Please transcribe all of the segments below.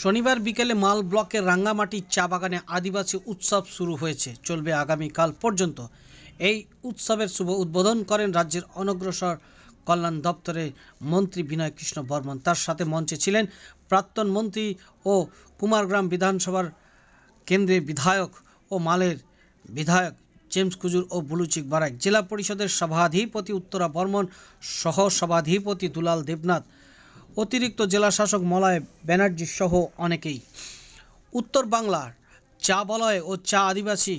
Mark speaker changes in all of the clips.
Speaker 1: শনিবার বিকেলে মাল ব্লকের রাঙ্গামাটি চা বাগানে আদিবাসী উৎসব শুরু হয়েছে চলবে আগামীকাল পর্যন্ত এই উৎসবের শুভ উদ্বোধন করেন রাজ্যের অনগ্রসর কল্যাণ দপ্তরের মন্ত্রী বিনয় কৃষ্ণ বর্মন তার সাথে মঞ্চে ছিলেন প্রাক্তন মন্ত্রী ও কুমারগ্রাম বিধানসভার কেন্দ্রে বিধায়ক ও মালের বিধায়ক জেমস কুজুর ও বুলুচিক বারাক জেলা পরিষদের সভাধিপতি উত্তরা বর্মন সহ সভাধিপতি দুলাল দেবনাথ অতিরিক্ত জেলা শাসক মলয় ব্যানার্জি সহ অনেকেই উত্তর বাংলার চা বলয় ও চা আদিবাসী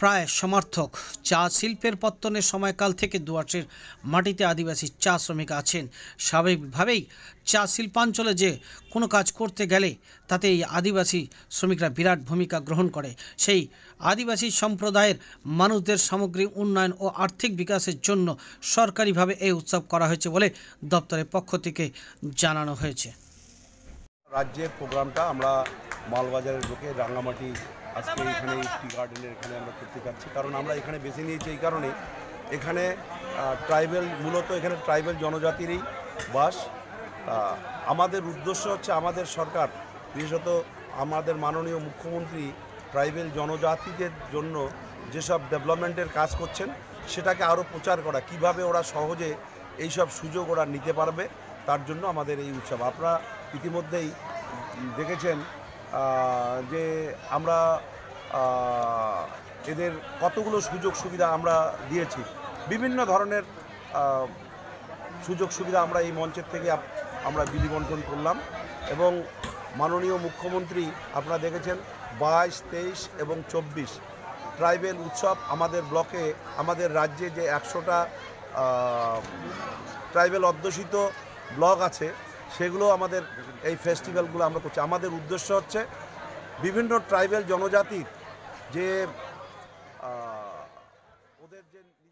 Speaker 1: প্রায় সমার্থক চা শিল্পের পত্তনের সময়কাল থেকে দুয়ার্সের মাটিতে আদিবাসী চা শ্রমিক আছেন স্বাভাবিকভাবেই চা শিল্পাঞ্চলে যে কোনো কাজ করতে গেলে তাতে এই আদিবাসী শ্রমিকরা বিরাট ভূমিকা গ্রহণ করে সেই আদিবাসী সম্প্রদায়ের মানুষদের সামগ্রিক উন্নয়ন ও আর্থিক বিকাশের জন্য সরকারিভাবে এই উৎসব করা হয়েছে বলে দপ্তরের পক্ষ থেকে জানানো হয়েছে
Speaker 2: রাজ্যের প্রোগ্রামটা আমরা মালবাজারের লোকে রাঙ্গামাটি আজকে এখানে টি গার্ডেনের এখানে আমরা করতে যাচ্ছি কারণ আমরা এখানে বেছে নিয়েছি এই কারণে এখানে ট্রাইবেল মূলত এখানে ট্রাইবেল জনজাতিরই বাস আমাদের উদ্দেশ্য হচ্ছে আমাদের সরকার বিশেষত আমাদের মাননীয় মুখ্যমন্ত্রী ট্রাইবেল জনজাতিদের জন্য যেসব ডেভেলপমেন্টের কাজ করছেন সেটাকে আরও প্রচার করা কিভাবে ওরা সহজে এইসব সুযোগ ওরা নিতে পারবে তার জন্য আমাদের এই উৎসব আপনারা ইতিমধ্যেই দেখেছেন যে আমরা এদের কতগুলো সুযোগ সুবিধা আমরা দিয়েছি বিভিন্ন ধরনের সুযোগ সুবিধা আমরা এই মঞ্চের থেকে আমরা বিধি বন্টন করলাম এবং মাননীয় মুখ্যমন্ত্রী আপনারা দেখেছেন বাইশ তেইশ এবং চব্বিশ ট্রাইবেল উৎসব আমাদের ব্লকে আমাদের রাজ্যে যে একশোটা ট্রাইবেল অধ্যুষিত ব্লক আছে সেগুলো আমাদের এই ফেস্টিভ্যালগুলো আমরা করছি আমাদের উদ্দেশ্য হচ্ছে বিভিন্ন ট্রাইবেল জনজাতির যে ওদের যে